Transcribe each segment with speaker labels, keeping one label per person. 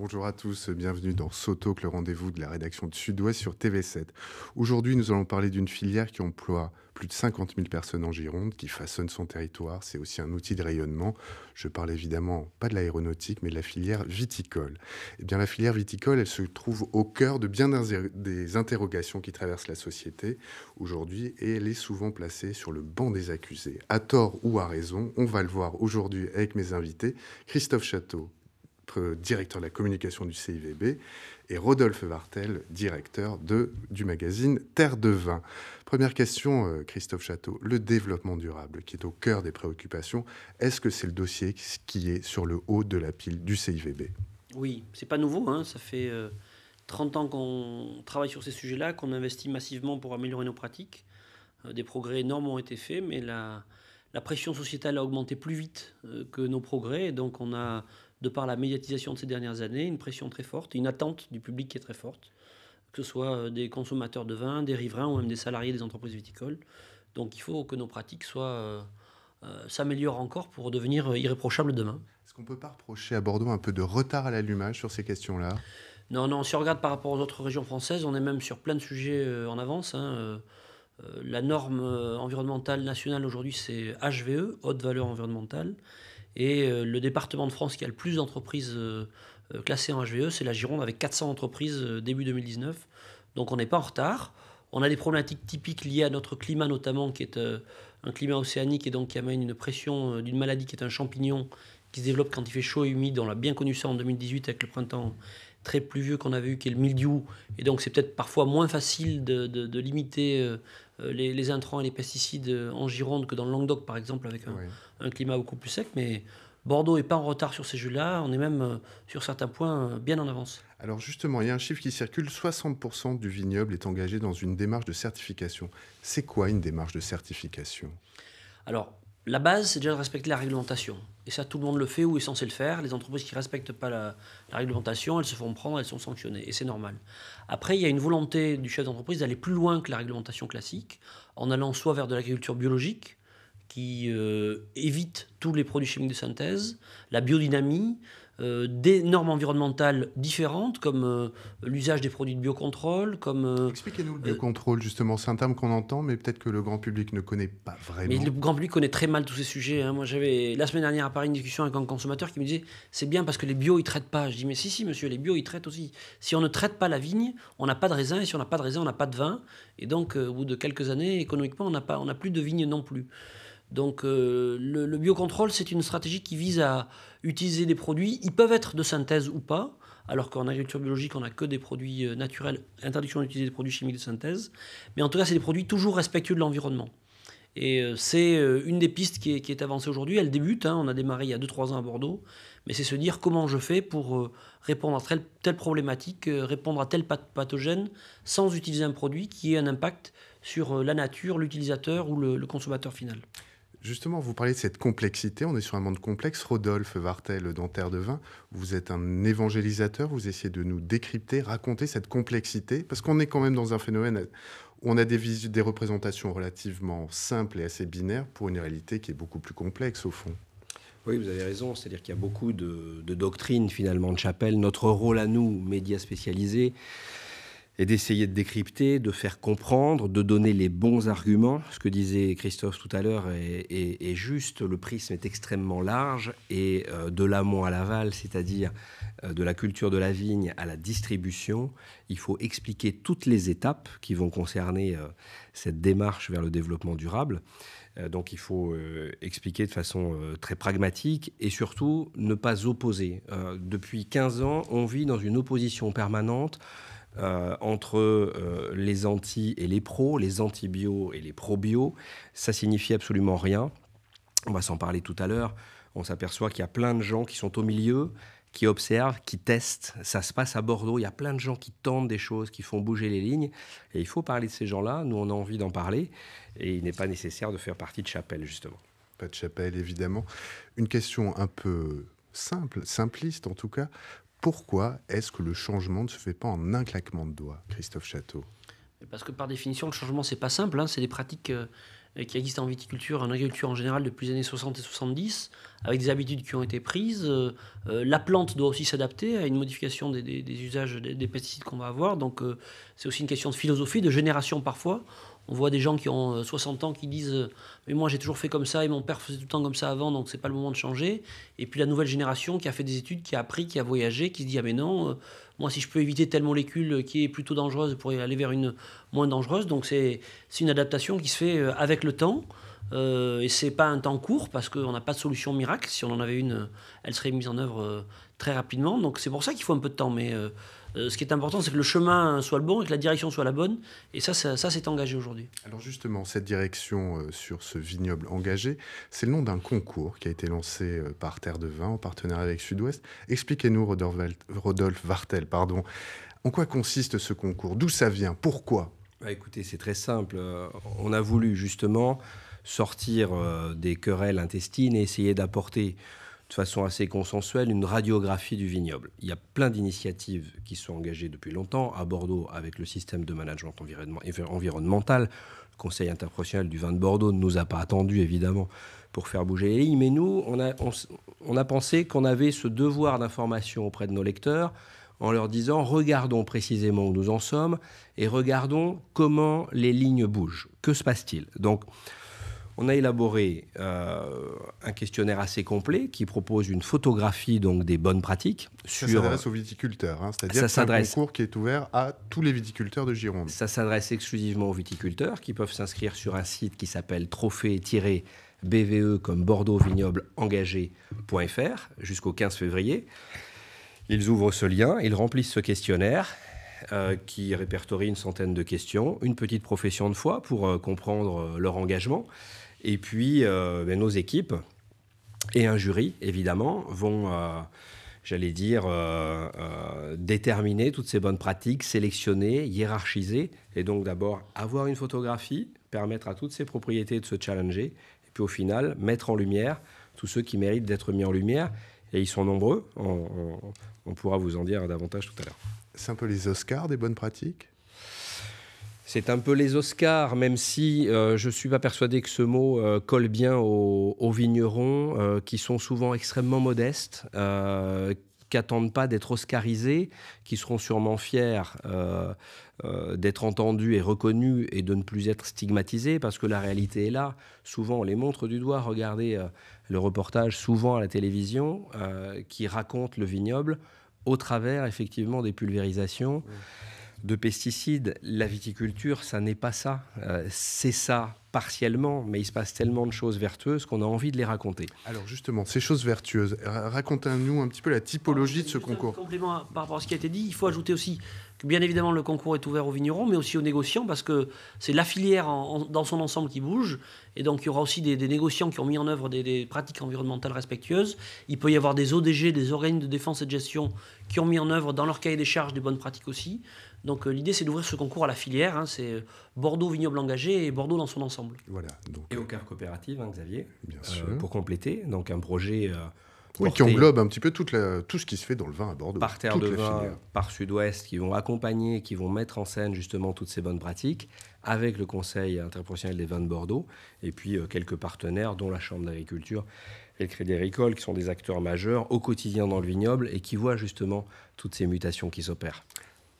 Speaker 1: Bonjour à tous, bienvenue dans que le rendez-vous de la rédaction de Sud-Ouest sur TV7. Aujourd'hui, nous allons parler d'une filière qui emploie plus de 50 000 personnes en Gironde, qui façonne son territoire. C'est aussi un outil de rayonnement. Je parle évidemment pas de l'aéronautique, mais de la filière viticole. Eh bien, la filière viticole, elle se trouve au cœur de bien des interrogations qui traversent la société aujourd'hui et elle est souvent placée sur le banc des accusés. À tort ou à raison, on va le voir aujourd'hui avec mes invités. Christophe Château, euh, directeur de la communication du CIVB, et Rodolphe Vartel, directeur de, du magazine Terre de Vin. Première question, euh, Christophe Château, le développement durable qui est au cœur des préoccupations, est-ce que c'est le dossier qui est sur le haut de la pile du CIVB
Speaker 2: Oui, c'est pas nouveau, hein, ça fait 30 euh, ans qu'on travaille sur ces sujets-là, qu'on investit massivement pour améliorer nos pratiques. des progrès énormes ont été faits, mais la, la pression sociétale a augmenté plus vite que nos progrès, donc on a de par la médiatisation de ces dernières années, une pression très forte, une attente du public qui est très forte, que ce soit euh, des consommateurs de vin, des riverains ou même des salariés des entreprises viticoles. Donc il faut que nos pratiques soient euh, euh, s'améliorent encore pour devenir
Speaker 1: irréprochables demain. Est-ce qu'on ne peut pas reprocher à Bordeaux un peu de retard à l'allumage sur ces questions-là
Speaker 2: Non, non, si on regarde par rapport aux autres régions françaises, on est même sur plein de sujets en avance. Hein, la norme environnementale nationale aujourd'hui, c'est HVE, haute valeur environnementale. Et euh, le département de France qui a le plus d'entreprises euh, euh, classées en HVE, c'est la Gironde avec 400 entreprises début 2019. Donc on n'est pas en retard. On a des problématiques typiques liées à notre climat notamment, qui est un climat océanique et donc qui amène une pression d'une maladie qui est un champignon qui se développe quand il fait chaud et humide. On l'a bien connu ça en 2018 avec le printemps très pluvieux qu'on avait eu, qui est le mildiou. Et donc c'est peut-être parfois moins facile de, de limiter euh, les, intrants et les pesticides euh, en Gironde que dans le Languedoc, par exemple, avec un, climat beaucoup plus sec. Mais
Speaker 1: Bordeaux n'est pas en retard sur ces jeux-là. On est même, euh,
Speaker 2: sur certains points, bien en avance.
Speaker 1: Alors justement, il y a un chiffre qui circule 60% du vignoble est engagé dans une démarche de certification. C'est quoi une démarche de certification
Speaker 2: alors, la base, c'est déjà de respecter la réglementation. Et ça, tout le monde le fait ou est censé le faire. Les entreprises qui ne respectent pas la, réglementation, elles se font prendre, elles sont sanctionnées. Et c'est normal. Après, il y a une volonté du chef d'entreprise d'aller plus loin que la réglementation classique, en allant soit vers de l'agriculture biologique, qui euh, évite tous les produits chimiques de synthèse, la biodynamie, euh, des normes environnementales différentes, comme euh, l'usage des produits de biocontrôle, comme... Euh, Expliquez-nous le
Speaker 1: biocontrôle, justement. C'est un terme qu'on entend, mais peut-être que le grand public ne connaît pas vraiment. Mais le
Speaker 2: grand public connaît très mal tous ces sujets. Hein. Moi, j'avais, la semaine dernière à Paris, une discussion avec un consommateur qui me disait, c'est bien parce que les bio, ils traitent pas. Je dis, mais si, si, monsieur, les bio, ils traitent aussi. Si on ne traite pas la vigne, on n'a pas de raisin, et si on n'a pas de raisin, on n'a pas de vin. Et donc, au bout de quelques années, économiquement, on n'a plus de vigne non plus. Donc euh, le, biocontrôle, c'est une stratégie qui vise à utiliser des produits. Ils peuvent être de synthèse ou pas, alors qu'en agriculture biologique, on n'a que des produits euh, naturels, interdiction d'utiliser des produits chimiques de synthèse. Mais en tout cas, c'est des produits toujours respectueux de l'environnement. Et euh, c'est une des pistes qui est, avancée aujourd'hui. Elle débute, hein. on a démarré il y a 2-3 ans à Bordeaux, mais c'est se dire comment je fais pour répondre à telle, problématique, répondre à tel pathogène, sans utiliser un produit qui ait un impact sur la nature, l'utilisateur ou le consommateur final.
Speaker 1: Justement, vous parlez de cette complexité. On est sur un monde complexe. Rodolphe Vartel, dentaire de vin, vous êtes un évangélisateur. Vous essayez de nous décrypter, raconter cette complexité, parce qu'on est quand même dans un phénomène où on a des, des représentations relativement simples et assez binaires pour une réalité qui est beaucoup plus complexe au fond.
Speaker 3: Oui, vous avez raison. C'est-à-dire qu'il y a beaucoup de,
Speaker 1: de doctrines finalement de chapelle. Notre rôle à nous, médias
Speaker 3: spécialisés, et d'essayer de décrypter, de faire comprendre, de donner les bons arguments. Ce que disait Christophe tout à l'heure est, juste, le prisme est extrêmement large et euh, de l'amont à l'aval, c'est-à-dire euh, de la culture de la vigne à la distribution, il faut expliquer toutes les étapes qui vont concerner euh, cette démarche vers le développement durable. Donc il faut expliquer de façon très pragmatique et surtout ne pas opposer. depuis 15 ans, on vit dans une opposition permanente euh, entre euh, les anti et les pros, les antibio et les probio, Ça signifie absolument rien. On va s'en parler tout à l'heure. On s'aperçoit qu'il y a plein de gens qui sont au milieu, qui observent, qui testent. Ça se passe à Bordeaux. Il y a plein de gens qui tentent des choses, qui font bouger les lignes. Et il faut parler de ces gens-là. Nous, on a envie d'en parler. Et il n'est pas nécessaire de faire partie de Chapelle, justement.
Speaker 1: Pas de Chapelle, évidemment. Une question un peu simple, simpliste en tout cas. Pourquoi est-ce que le changement ne se fait pas en un claquement de doigts, Christophe Château
Speaker 2: Parce que par définition, le changement, c'est pas simple. Hein. C'est des pratiques euh, qui existent en viticulture, en agriculture en général, depuis les années 60 et 70, avec des habitudes qui ont été prises. Euh, euh, la plante doit aussi s'adapter à une modification des, usages des, pesticides qu'on va avoir. Donc, c'est aussi une question de philosophie, de génération parfois. On voit des gens qui ont 60 euh, ans qui disent euh, Mais moi j'ai toujours fait comme ça et mon père faisait tout le temps comme ça avant, donc c'est pas le moment de changer. Et puis la nouvelle génération qui a fait des études, qui a appris, qui a voyagé, qui se dit Ah mais non, euh, moi si je peux éviter telle molécule qui est plutôt dangereuse pour aller vers une moins dangereuse. Donc c'est une adaptation qui se fait avec le temps. et c'est pas un temps court parce qu'on n'a pas de solution miracle. Si on en avait une, elle serait mise en œuvre très rapidement. Donc c'est pour ça qu'il faut un peu de temps. Mais euh, ce qui est important, c'est que le chemin soit le bon et que la direction soit la bonne. Et ça, ça, s'est engagé aujourd'hui.
Speaker 1: Alors justement, cette direction euh, sur ce vignoble engagé, c'est le nom d'un concours qui a été lancé euh, par Terre de Vin en partenariat avec Sud-Ouest. Expliquez-nous, Rodolphe Vartel, pardon, en quoi consiste ce concours D'où ça vient Pourquoi
Speaker 3: bah, Écoutez, c'est très simple. On a voulu justement sortir des querelles intestines et essayer d'apporter de façon assez consensuelle une radiographie du vignoble. Il y a plein d'initiatives qui sont engagées depuis longtemps à Bordeaux avec le système de management environnemental. Le Conseil interprofessionnel du vin de Bordeaux ne nous a pas attendus, évidemment, pour faire bouger les lignes. Mais nous, on a, a pensé qu'on avait ce devoir d'information auprès de nos lecteurs en leur disant regardons précisément où nous en sommes et regardons comment les lignes bougent. Que se passe-t-il Donc, on a élaboré euh, un questionnaire assez complet qui propose une photographie donc des bonnes pratiques. Ça s'adresse aux
Speaker 1: viticulteurs, hein. c'est-à-dire c'est un
Speaker 3: concours qui est ouvert à tous les viticulteurs de Gironde. Ça s'adresse exclusivement aux viticulteurs qui peuvent s'inscrire sur un site qui s'appelle trophée-bve comme Bordeaux Vignoble Engagé.fr jusqu'au 15 février. Ils ouvrent ce lien, ils remplissent ce questionnaire euh, qui répertorie une centaine de questions, une petite profession de foi pour euh, comprendre leur engagement et puis euh, ben, nos équipes et un jury, évidemment, vont, euh, j'allais dire, euh, déterminer toutes ces bonnes pratiques, sélectionner, hiérarchiser. Et donc d'abord, avoir une photographie, permettre à toutes ces propriétés de se challenger, et puis au final, mettre en lumière tous ceux qui méritent d'être mis en lumière. Et ils sont nombreux, on, on pourra vous en dire davantage tout à l'heure. C'est un peu les Oscars des bonnes pratiques c'est un peu les Oscars, même si euh, je ne suis pas persuadé que ce mot euh, colle bien aux, vignerons, euh, qui sont souvent extrêmement modestes, qui qu'attendent pas d'être oscarisés, qui seront sûrement fiers d'être entendus et reconnus et de ne plus être stigmatisés, parce que la réalité est là. Souvent, on les montre du doigt. Regardez le reportage, souvent à la télévision, qui raconte le vignoble au travers, effectivement, des pulvérisations de pesticides. La viticulture, ça n'est pas ça. Euh, c'est ça partiellement, mais il se passe tellement de choses vertueuses qu'on a envie de les raconter. Alors justement, ces choses
Speaker 1: vertueuses, racontez-nous un petit peu la typologie de ce concours.
Speaker 2: Complément par rapport à ce qui a été dit, il faut ajouter aussi que bien évidemment le concours est ouvert aux vignerons, mais aussi aux négociants, parce que c'est la filière dans son ensemble qui bouge, et donc il y aura aussi des, négociants qui ont mis en œuvre des, pratiques environnementales respectueuses. Il peut y avoir des ODG, des organismes de défense et de gestion, qui ont mis en œuvre dans leur cahier des charges des bonnes pratiques aussi. Donc euh, l'idée, c'est d'ouvrir ce concours à la filière. Hein. c'est euh, Bordeaux vignoble engagé et Bordeaux dans son ensemble. Voilà. et au cœur coopérative, hein, Xavier. Euh, pour
Speaker 3: compléter, donc un projet. qui englobe un petit peu tout ce qui se fait dans le vin à Bordeaux. Par terre de vin, par sud-ouest, qui vont accompagner, qui vont mettre en scène justement toutes ces bonnes pratiques avec le Conseil interprofessionnel des vins de Bordeaux et puis quelques partenaires, dont la Chambre d'agriculture et le Crédit agricole, qui sont
Speaker 1: des acteurs majeurs au quotidien dans le
Speaker 3: vignoble et qui voient justement toutes ces mutations qui s'opèrent.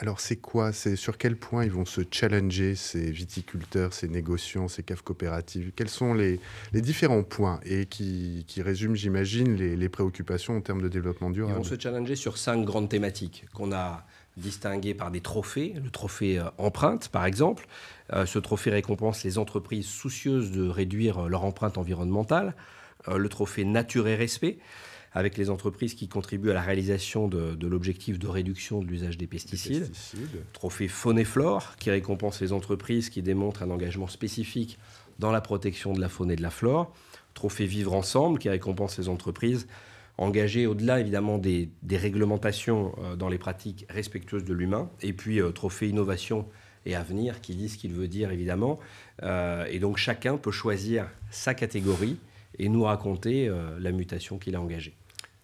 Speaker 1: Alors c'est quoi C'est sur quel point ils vont se challenger ces viticulteurs, ces négociants, ces caves coopératives Quels sont les, différents points et qui, qui résument, j'imagine, les, préoccupations en termes de développement durable Ils vont
Speaker 3: se challenger sur cinq grandes thématiques qu'on a distinguées par des trophées. Le trophée euh, empreinte, par exemple. Euh, ce trophée récompense les entreprises soucieuses de réduire euh, leur empreinte environnementale. le trophée nature et respect avec les entreprises qui contribuent à la réalisation de, l'objectif de réduction de l'usage des pesticides. Trophée Faune et Flore, qui récompense les entreprises qui démontrent un engagement spécifique dans la protection de la faune et de la flore. Trophée Vivre Ensemble, qui récompense les entreprises engagées au-delà évidemment des, réglementations euh, dans les pratiques respectueuses de l'humain. Et puis euh, Trophée Innovation et Avenir, qui dit ce qu'il veut dire évidemment. Euh, et donc chacun peut choisir sa catégorie et nous raconter la mutation qu'il a
Speaker 2: engagée.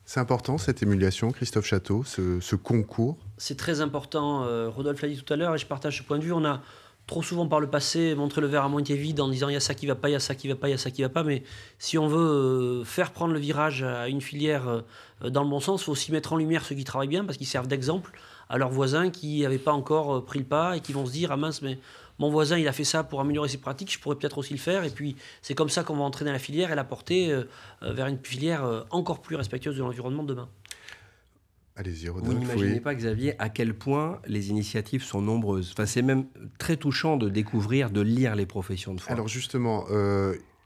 Speaker 1: C'est important cette émulation, Christophe Château, ce, concours
Speaker 2: C'est très important. Euh, Rodolphe l'a dit tout à l'heure et je partage ce point de vue. On a trop souvent par le passé montré le verre à moitié vide en disant il y a ça qui va pas, il y a ça qui va pas, il y a ça qui va pas. Mais si on veut euh, faire prendre le virage à une filière euh, dans le bon sens, il faut aussi mettre en lumière ceux qui travaillent bien parce qu'ils servent d'exemple à leurs voisins qui n'avaient pas encore pris le pas et qui vont se dire ah mince, mais mon voisin il a fait ça pour améliorer ses pratiques, je pourrais peut-être aussi le faire. Et puis c'est comme ça qu'on va entraîner la filière et la porter euh, euh, vers une filière euh, encore plus respectueuse de l'environnement demain.
Speaker 1: Allez-y, Vous n'imaginez pas,
Speaker 2: Xavier, à quel point
Speaker 3: les initiatives sont nombreuses. Enfin, c'est même très touchant de découvrir, de lire les professions de foi. Alors
Speaker 1: justement,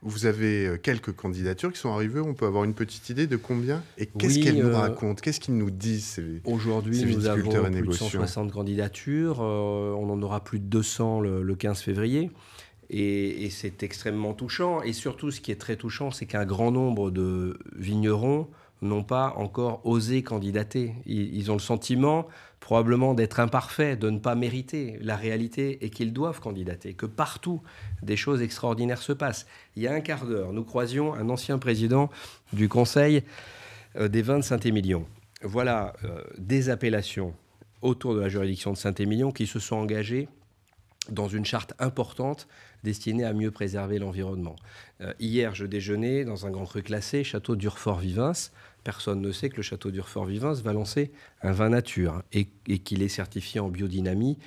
Speaker 1: vous avez euh, quelques candidatures qui sont arrivées. On peut avoir une petite idée de combien et qu'est-ce qu'elles nous euh, racontent Qu'est-ce qu'ils nous disent Aujourd'hui, nous avons plus de 160
Speaker 3: candidatures. Euh, on en aura plus de 200 le, 15 février. Et, et c'est extrêmement touchant. Et surtout, ce qui est très touchant, c'est qu'un grand nombre de vignerons n'ont pas encore osé candidater. Ils, ont le sentiment probablement d'être imparfaits, de ne pas mériter. La réalité et qu'ils doivent candidater, que partout des choses extraordinaires se passent. Il y a un quart d'heure, nous croisions un ancien président du Conseil euh, des vins de Saint-Émilion. Voilà euh, des appellations autour de la juridiction de Saint-Émilion qui se sont engagées dans une charte importante destiné à mieux préserver l'environnement. Euh, hier, je déjeunais dans un grand cru classé, château d'Urfort-Vivins. Personne ne sait que le château d'Urfort-Vivins va lancer un vin nature hein, et, qu'il est certifié en biodynamie.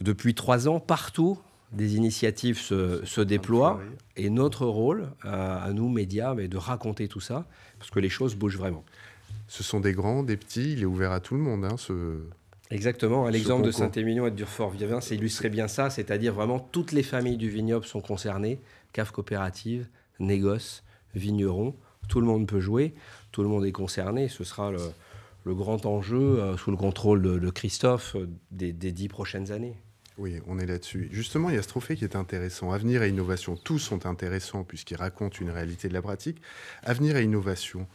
Speaker 3: Depuis trois ans, partout, des initiatives se, déploient. Et notre rôle, euh, à nous, médias, est de raconter tout ça, parce que les choses
Speaker 1: bougent vraiment. Ce sont des grands, des petits, il est ouvert à tout le monde, hein, ce,
Speaker 3: Exactement. L'exemple de Saint-Émilion et de durfort Vivien, c'est illustrer bien ça, c'est-à-dire vraiment toutes les familles du vignoble sont concernées, Caves coopérative, négoce, vigneron, tout le monde peut jouer, tout le monde est concerné, ce sera le, grand enjeu euh, sous le contrôle de, Christophe euh,
Speaker 1: des, des, dix prochaines années. Oui, on est là-dessus. Justement, il y a ce trophée qui est intéressant. Avenir et innovation, tous sont intéressants puisqu'ils racontent une réalité de la pratique. Avenir et innovation,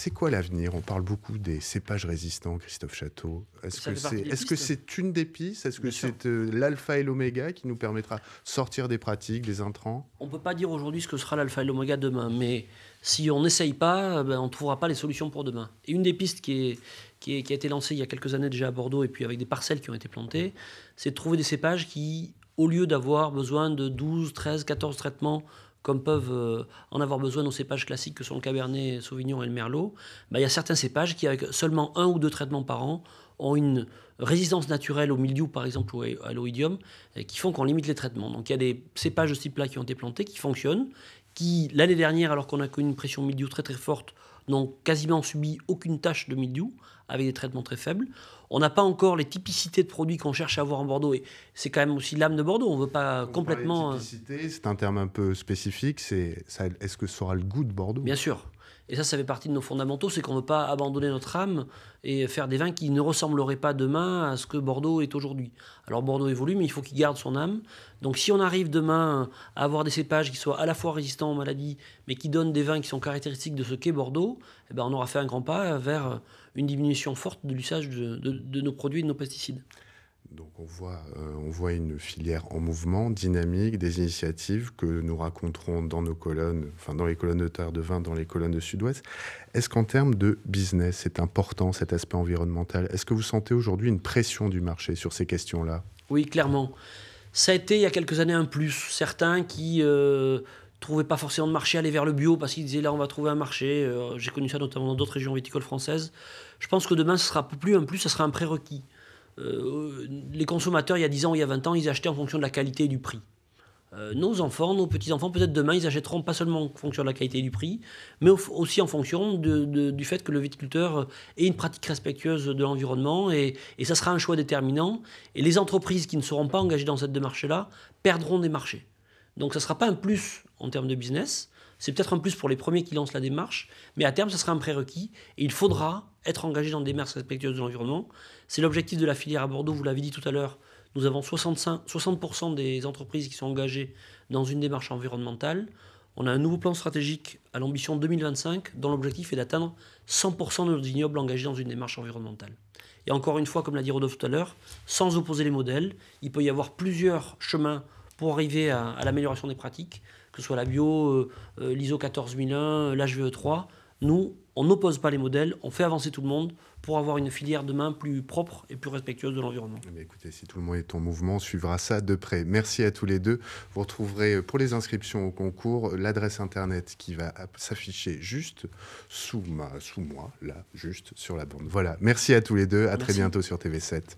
Speaker 1: c'est quoi l'avenir On parle beaucoup des cépages résistants, Christophe Château. Est-ce que c'est une des pistes Est-ce que c'est euh, l'alpha et l'oméga qui nous permettra de sortir des pratiques, des intrants
Speaker 2: On ne peut pas dire aujourd'hui ce que sera l'alpha et l'oméga demain, mais si on n'essaye pas, euh, ben, on ne trouvera pas les solutions pour demain. Et une des pistes qui, qui, a été lancée il y a quelques années déjà à Bordeaux, et puis avec des parcelles qui ont été plantées, c'est de trouver des cépages qui, au lieu d'avoir besoin de 12, 13, 14 traitements comme peuvent euh, en avoir besoin nos cépages classiques que sont le Cabernet Sauvignon et le Merlot, bah, il y a certains cépages qui, avec seulement un ou deux traitements par an, ont une résistance naturelle au mildiou, par exemple, ou à l'oïdium, qui font qu'on limite les traitements. Donc il y a des cépages de ce type-là qui ont été plantés, qui fonctionnent, qui, l'année dernière, alors qu'on a connu une pression mildiou très très forte, n'ont quasiment subi aucune tâche de mildiou, avec des traitements très faibles. On n'a pas encore les typicités de produits qu'on cherche à avoir en Bordeaux. Et c'est quand même aussi l'âme de Bordeaux. On ne veut pas complètement. Euh,
Speaker 1: Typicité, c'est un terme un peu spécifique. C'est, ça, est-ce que ce sera le goût de Bordeaux Bien
Speaker 2: sûr. Et ça, ça fait partie de nos fondamentaux, c'est qu'on ne veut pas abandonner notre âme et faire des vins qui ne ressembleraient pas demain à ce que Bordeaux est aujourd'hui. Alors Bordeaux évolue, mais il faut qu'il garde son âme. Donc si on arrive demain à avoir des cépages qui soient à la fois résistants aux maladies, mais qui donnent des vins qui sont caractéristiques de ce qu'est Bordeaux, eh ben, on aura fait un grand pas vers une diminution forte de l'usage de, nos produits et de nos pesticides.
Speaker 1: Donc on voit, euh, on voit une filière en mouvement, dynamique, des initiatives que nous raconterons dans nos colonnes, enfin dans les colonnes de Terre de Vin, dans les colonnes de Sud-Ouest. Est-ce qu'en termes de business, c'est important cet aspect environnemental Est-ce que vous sentez aujourd'hui une pression du marché sur ces questions-là
Speaker 2: Oui, clairement. Ça a été il y a quelques années un plus. Certains qui euh, trouvaient pas forcément de marché, aller vers le bio parce qu'ils disaient là on va trouver un marché. Euh, j'ai connu ça notamment dans d'autres régions viticoles françaises. Je pense que demain ce sera plus un plus, ce sera un prérequis. Euh, les consommateurs il y a 10 ans, ou il y a 20 ans, ils achetaient en fonction de la qualité et du prix. Euh, nos enfants, nos petits-enfants, peut-être demain, ils achèteront pas seulement en fonction de la qualité et du prix, mais aussi en fonction du fait que le viticulteur ait une pratique respectueuse de l'environnement, et, et, ça sera un choix déterminant. Et les entreprises qui ne seront pas engagées dans cette démarche-là perdront des marchés. Donc ça sera pas un plus en termes de business. C'est peut-être un plus pour les premiers qui lancent la démarche, mais à terme, ce sera un prérequis et il faudra être engagé dans des démarches respectueuses de l'environnement. C'est l'objectif de la filière à Bordeaux, vous l'avez dit tout à l'heure. Nous avons 65, 60% des entreprises qui sont engagées dans une démarche environnementale. On a un nouveau plan stratégique à l'ambition 2025 dont l'objectif est d'atteindre 100% de nos vignobles engagés dans une démarche environnementale. Et encore une fois, comme l'a dit Rodolphe tout à l'heure, sans opposer les modèles, il peut y avoir plusieurs chemins pour arriver à l'amélioration des pratiques que ce soit la bio, euh, euh, l'ISO 14001, euh, l'HVE3, nous, on n'oppose pas les modèles, on fait avancer tout le monde pour avoir une filière demain plus propre et plus respectueuse de l'environnement.
Speaker 1: Eh écoutez, si tout le monde est en mouvement suivra ça de près. Merci à tous les deux. Vous retrouverez pour les inscriptions au concours l'adresse internet qui va s'afficher juste sous, sous moi, là, juste sur la bande. Voilà, merci à tous les deux. À très bientôt sur TV7.